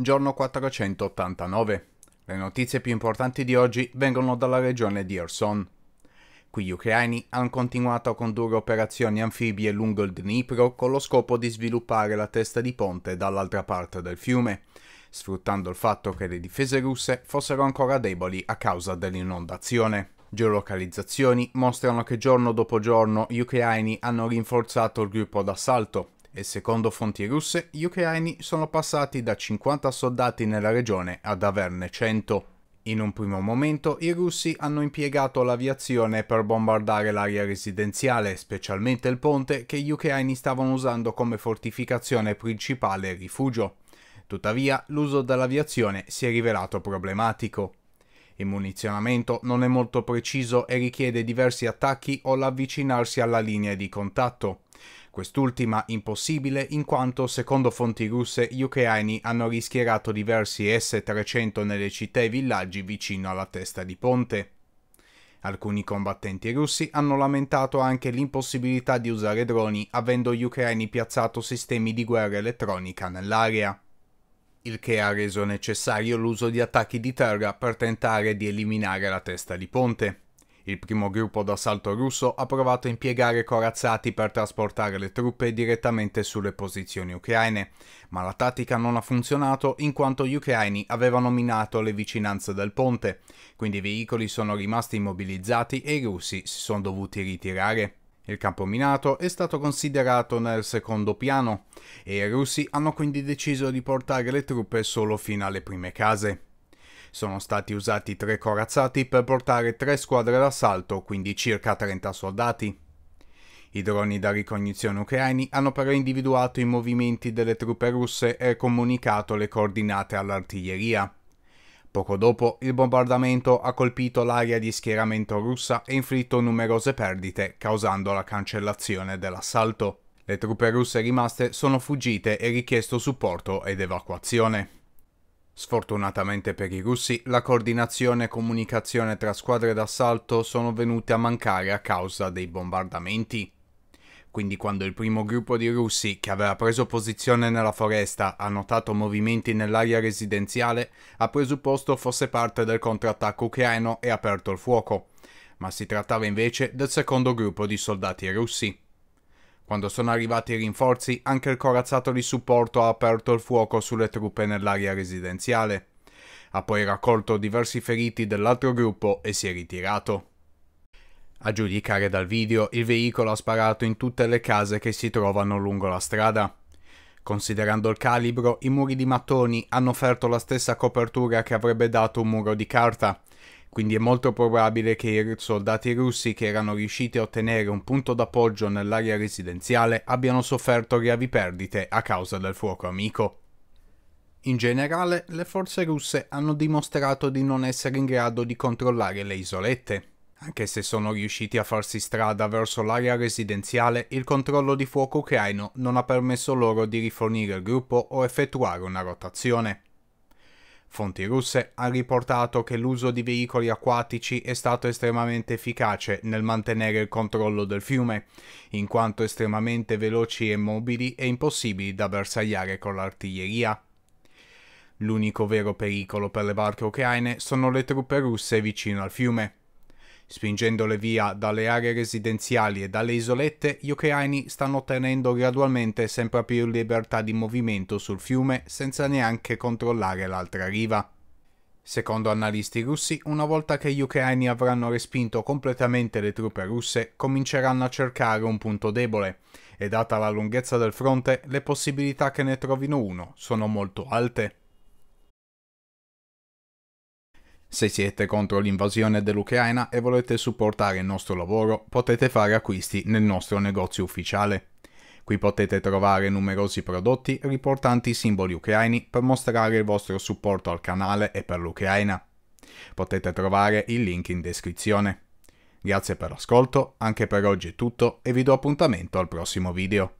giorno 489. Le notizie più importanti di oggi vengono dalla regione di Erson. Qui gli ucraini hanno continuato a condurre operazioni anfibie lungo il Dnipro con lo scopo di sviluppare la testa di ponte dall'altra parte del fiume, sfruttando il fatto che le difese russe fossero ancora deboli a causa dell'inondazione. Geolocalizzazioni mostrano che giorno dopo giorno gli ucraini hanno rinforzato il gruppo d'assalto, e secondo fonti russe gli ucraini sono passati da 50 soldati nella regione ad averne 100. In un primo momento i russi hanno impiegato l'aviazione per bombardare l'area residenziale, specialmente il ponte che gli ucraini stavano usando come fortificazione principale e rifugio. Tuttavia l'uso dell'aviazione si è rivelato problematico. Il munizionamento non è molto preciso e richiede diversi attacchi o l'avvicinarsi alla linea di contatto quest'ultima impossibile in quanto, secondo fonti russe, gli ucraini hanno rischierato diversi S-300 nelle città e villaggi vicino alla testa di ponte. Alcuni combattenti russi hanno lamentato anche l'impossibilità di usare droni, avendo gli ucraini piazzato sistemi di guerra elettronica nell'area. Il che ha reso necessario l'uso di attacchi di terra per tentare di eliminare la testa di ponte. Il primo gruppo d'assalto russo ha provato a impiegare corazzati per trasportare le truppe direttamente sulle posizioni ucraine, ma la tattica non ha funzionato in quanto gli ucraini avevano minato le vicinanze del ponte, quindi i veicoli sono rimasti immobilizzati e i russi si sono dovuti ritirare. Il campo minato è stato considerato nel secondo piano e i russi hanno quindi deciso di portare le truppe solo fino alle prime case. Sono stati usati tre corazzati per portare tre squadre d'assalto, quindi circa 30 soldati. I droni da ricognizione ucraini hanno però individuato i movimenti delle truppe russe e comunicato le coordinate all'artiglieria. Poco dopo, il bombardamento ha colpito l'area di schieramento russa e inflitto numerose perdite, causando la cancellazione dell'assalto. Le truppe russe rimaste sono fuggite e richiesto supporto ed evacuazione. Sfortunatamente per i russi, la coordinazione e comunicazione tra squadre d'assalto sono venute a mancare a causa dei bombardamenti. Quindi quando il primo gruppo di russi che aveva preso posizione nella foresta ha notato movimenti nell'area residenziale, ha presupposto fosse parte del contrattacco ucraino e ha aperto il fuoco, ma si trattava invece del secondo gruppo di soldati russi. Quando sono arrivati i rinforzi, anche il corazzato di supporto ha aperto il fuoco sulle truppe nell'area residenziale. Ha poi raccolto diversi feriti dell'altro gruppo e si è ritirato. A giudicare dal video, il veicolo ha sparato in tutte le case che si trovano lungo la strada. Considerando il calibro, i muri di mattoni hanno offerto la stessa copertura che avrebbe dato un muro di carta, quindi è molto probabile che i soldati russi che erano riusciti a ottenere un punto d'appoggio nell'area residenziale abbiano sofferto gravi perdite a causa del fuoco amico. In generale, le forze russe hanno dimostrato di non essere in grado di controllare le isolette. Anche se sono riusciti a farsi strada verso l'area residenziale, il controllo di fuoco ucraino non ha permesso loro di rifornire il gruppo o effettuare una rotazione. Fonti russe hanno riportato che l'uso di veicoli acquatici è stato estremamente efficace nel mantenere il controllo del fiume, in quanto estremamente veloci e mobili e impossibili da bersagliare con l'artiglieria. L'unico vero pericolo per le barche ucraine sono le truppe russe vicino al fiume, Spingendole via dalle aree residenziali e dalle isolette, gli ucraini stanno ottenendo gradualmente sempre più libertà di movimento sul fiume senza neanche controllare l'altra riva. Secondo analisti russi, una volta che gli ucraini avranno respinto completamente le truppe russe, cominceranno a cercare un punto debole e data la lunghezza del fronte, le possibilità che ne trovino uno sono molto alte. Se siete contro l'invasione dell'Ucraina e volete supportare il nostro lavoro, potete fare acquisti nel nostro negozio ufficiale. Qui potete trovare numerosi prodotti riportanti i simboli ucraini per mostrare il vostro supporto al canale e per l'Ucraina. Potete trovare il link in descrizione. Grazie per l'ascolto, anche per oggi è tutto e vi do appuntamento al prossimo video.